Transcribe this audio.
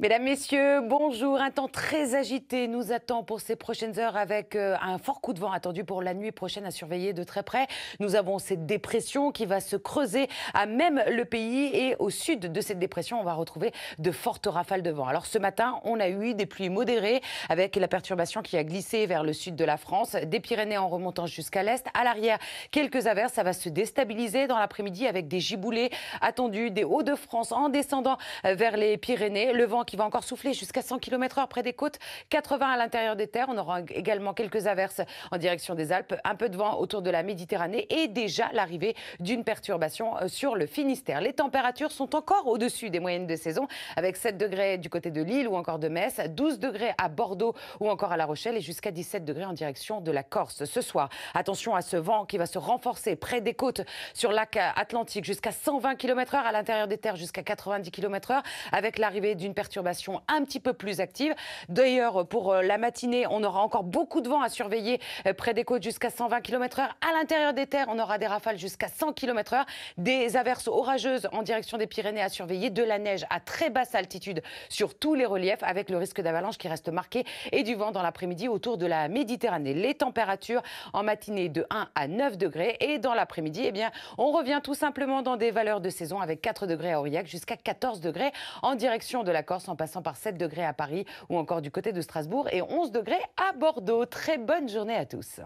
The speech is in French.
Mesdames, Messieurs, bonjour. Un temps très agité nous attend pour ces prochaines heures avec euh, un fort coup de vent attendu pour la nuit prochaine à surveiller de très près. Nous avons cette dépression qui va se creuser à même le pays et au sud de cette dépression, on va retrouver de fortes rafales de vent. Alors ce matin, on a eu des pluies modérées avec la perturbation qui a glissé vers le sud de la France, des Pyrénées en remontant jusqu'à l'est. À l'arrière, quelques averses, ça va se déstabiliser dans l'après-midi avec des giboulées attendues des Hauts-de-France en descendant euh, vers les Pyrénées. Le vent qui va encore souffler jusqu'à 100 km/h près des côtes, 80 à l'intérieur des terres. On aura également quelques averses en direction des Alpes, un peu de vent autour de la Méditerranée et déjà l'arrivée d'une perturbation euh, sur le Finistère. Les températures sont encore au-dessus des moyennes de saison, avec 7 degrés du côté de Lille ou encore de Metz, 12 degrés à Bordeaux ou encore à La Rochelle et jusqu'à 17 degrés en direction de la Corse. Ce soir, attention à ce vent qui va se renforcer près des côtes sur lac Atlantique jusqu'à 120 km/h à l'intérieur des terres jusqu'à 90 km/h avec l'arrivée d'une perturbation perturbations un petit peu plus active. D'ailleurs, pour euh, la matinée, on aura encore beaucoup de vent à surveiller euh, près des côtes jusqu'à 120 km/h. À l'intérieur des terres, on aura des rafales jusqu'à 100 km/h, des averses orageuses en direction des Pyrénées à surveiller, de la neige à très basse altitude sur tous les reliefs, avec le risque d'avalanche qui reste marqué et du vent dans l'après-midi autour de la Méditerranée. Les températures en matinée de 1 à 9 degrés et dans l'après-midi, eh bien, on revient tout simplement dans des valeurs de saison avec 4 degrés à Aurillac jusqu'à 14 degrés en direction de la Corse en passant par 7 degrés à Paris ou encore du côté de Strasbourg et 11 degrés à Bordeaux. Très bonne journée à tous.